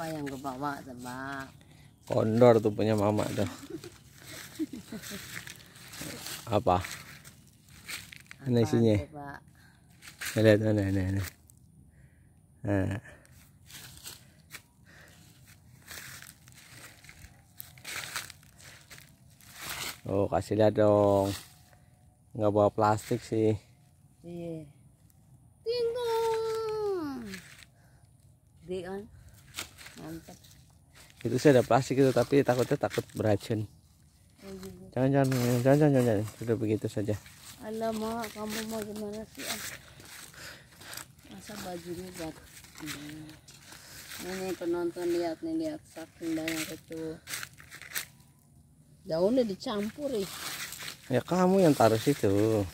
apa yang gue bawa tebak kondor tuh punya mama tuh apa ini sini lihat mana ini ini nah. oh kasih lihat dong nggak bawa plastik sih iya tinggal Big mantap itu sih ada plastik itu tapi takutnya takut beracun jangan jangan jangan jangan jangan sudah begitu saja alamak kamu mau gimana sih ah? masa bajunya buat ini penonton lihat nih lihat saking banyak itu daunnya dicampur ya ya kamu yang taruh situ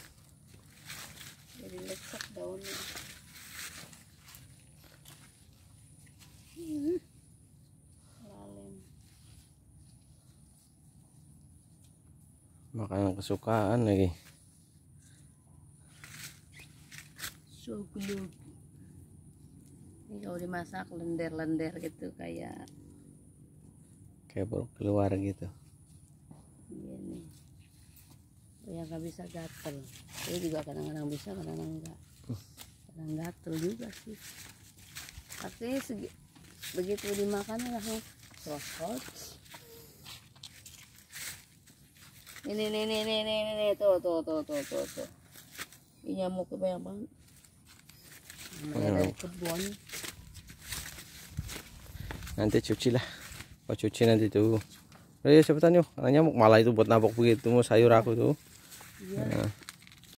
makanan kesukaan lagi soglug ini kalau dimasak lender-lender gitu kayak kayak keluar gitu iya nih oh, yang gak bisa gatel ini juga kadang-kadang bisa kadang-kadang enggak kadang gatel juga sih tapi begitu dimakan langsung crosshot ini ini ini ini ini, ini. tuh tuh tuh tuh tuh tuh ini nyamuk banyak banget dari kebun nanti cuci lah Kau cuci nanti tuh oh Iya, cepetan yuk, nyamuk malah itu buat nabok begitu mau sayur aku tuh. Iya. Nah.